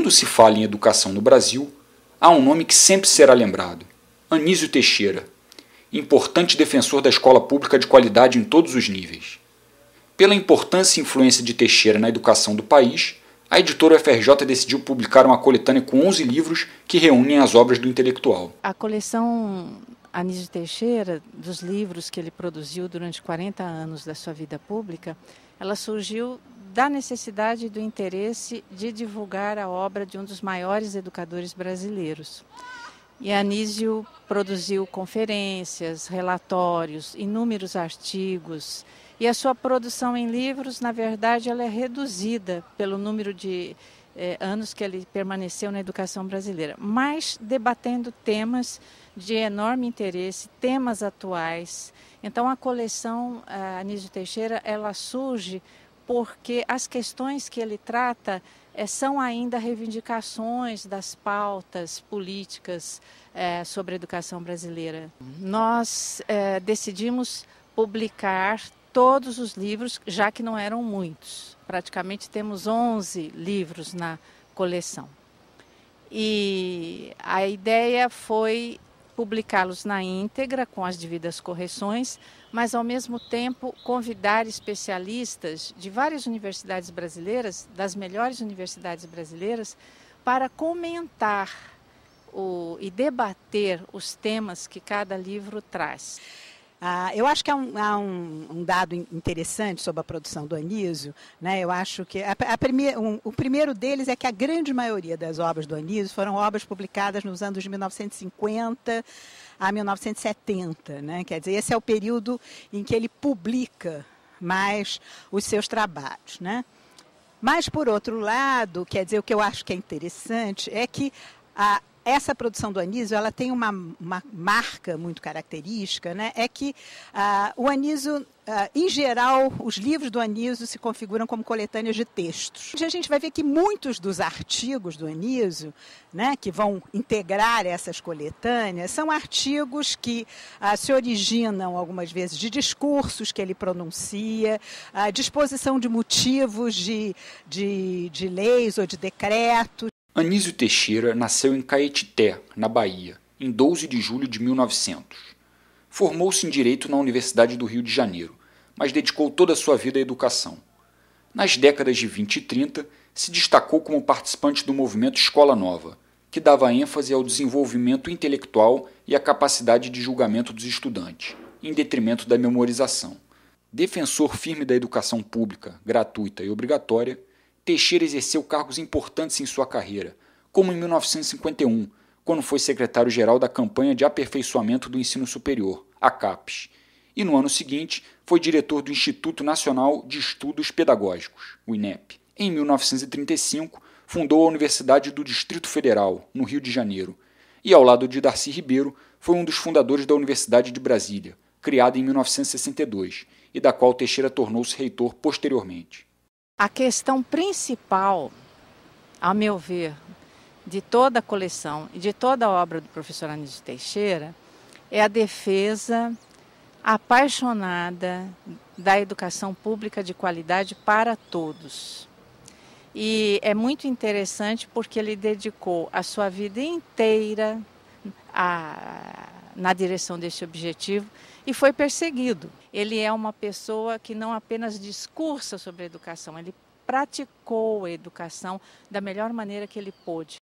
Quando se fala em educação no Brasil, há um nome que sempre será lembrado: Anísio Teixeira, importante defensor da escola pública de qualidade em todos os níveis. Pela importância e influência de Teixeira na educação do país, a editora UFRJ decidiu publicar uma coletânea com 11 livros que reúnem as obras do intelectual. A coleção Anísio Teixeira, dos livros que ele produziu durante 40 anos da sua vida pública, ela surgiu da necessidade e do interesse de divulgar a obra de um dos maiores educadores brasileiros. E Anísio produziu conferências, relatórios, inúmeros artigos. E a sua produção em livros, na verdade, ela é reduzida pelo número de eh, anos que ele permaneceu na educação brasileira, mas debatendo temas de enorme interesse, temas atuais. Então, a coleção eh, Anísio Teixeira ela surge porque as questões que ele trata é, são ainda reivindicações das pautas políticas é, sobre a educação brasileira. Nós é, decidimos publicar todos os livros, já que não eram muitos. Praticamente temos 11 livros na coleção. E a ideia foi publicá-los na íntegra, com as devidas correções, mas, ao mesmo tempo, convidar especialistas de várias universidades brasileiras, das melhores universidades brasileiras, para comentar o, e debater os temas que cada livro traz. Ah, eu acho que há, um, há um, um, dado interessante sobre a produção do Anísio. Né? Eu acho que a, a primeir, um, o primeiro deles é que a grande maioria das obras do Anísio foram obras publicadas nos anos de 1950 a 1970. Né? Quer dizer, esse é o período em que ele publica mais os seus trabalhos. Né? Mas, por outro lado, quer dizer, o que eu acho que é interessante é que a, essa produção do anísio ela tem uma, uma marca muito característica, né? É que ah, o anísio ah, em geral, os livros do Anísio se configuram como coletâneas de textos. A gente vai ver que muitos dos artigos do Anísio, né, que vão integrar essas coletâneas, são artigos que ah, se originam, algumas vezes, de discursos que ele pronuncia, a ah, disposição de motivos de, de, de leis ou de decretos. Anísio Teixeira nasceu em Caetité, na Bahia, em 12 de julho de 1900. Formou-se em Direito na Universidade do Rio de Janeiro, mas dedicou toda a sua vida à educação. Nas décadas de 20 e 30, se destacou como participante do movimento Escola Nova, que dava ênfase ao desenvolvimento intelectual e à capacidade de julgamento dos estudantes, em detrimento da memorização. Defensor firme da educação pública, gratuita e obrigatória, Teixeira exerceu cargos importantes em sua carreira, como em 1951, quando foi secretário-geral da campanha de aperfeiçoamento do ensino superior, a CAPES, e no ano seguinte foi diretor do Instituto Nacional de Estudos Pedagógicos, o INEP. Em 1935, fundou a Universidade do Distrito Federal, no Rio de Janeiro, e ao lado de Darcy Ribeiro, foi um dos fundadores da Universidade de Brasília, criada em 1962 e da qual Teixeira tornou-se reitor posteriormente. A questão principal, a meu ver, de toda a coleção e de toda a obra do professor Anísio Teixeira é a defesa apaixonada da educação pública de qualidade para todos. E é muito interessante porque ele dedicou a sua vida inteira a na direção deste objetivo e foi perseguido. Ele é uma pessoa que não apenas discursa sobre a educação, ele praticou a educação da melhor maneira que ele pôde.